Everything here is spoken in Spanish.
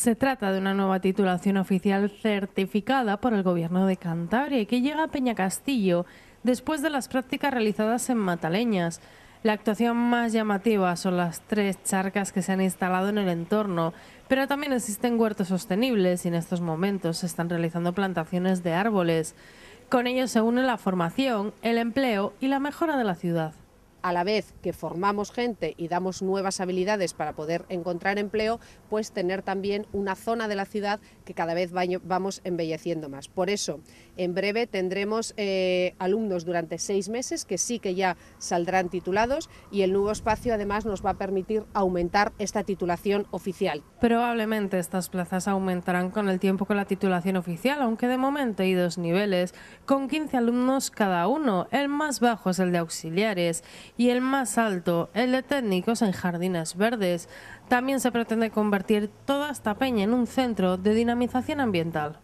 Se trata de una nueva titulación oficial certificada por el Gobierno de Cantabria que llega a Peña Castillo después de las prácticas realizadas en Mataleñas. La actuación más llamativa son las tres charcas que se han instalado en el entorno, pero también existen huertos sostenibles y en estos momentos se están realizando plantaciones de árboles. Con ello se une la formación, el empleo y la mejora de la ciudad a la vez que formamos gente y damos nuevas habilidades para poder encontrar empleo, pues tener también una zona de la ciudad que cada vez vamos embelleciendo más. Por eso, en breve tendremos eh, alumnos durante seis meses que sí que ya saldrán titulados y el nuevo espacio además nos va a permitir aumentar esta titulación oficial. Probablemente estas plazas aumentarán con el tiempo con la titulación oficial, aunque de momento hay dos niveles, con 15 alumnos cada uno. El más bajo es el de auxiliares y el más alto, el de técnicos en jardines verdes. También se pretende convertir toda esta peña en un centro de dinamización ambiental.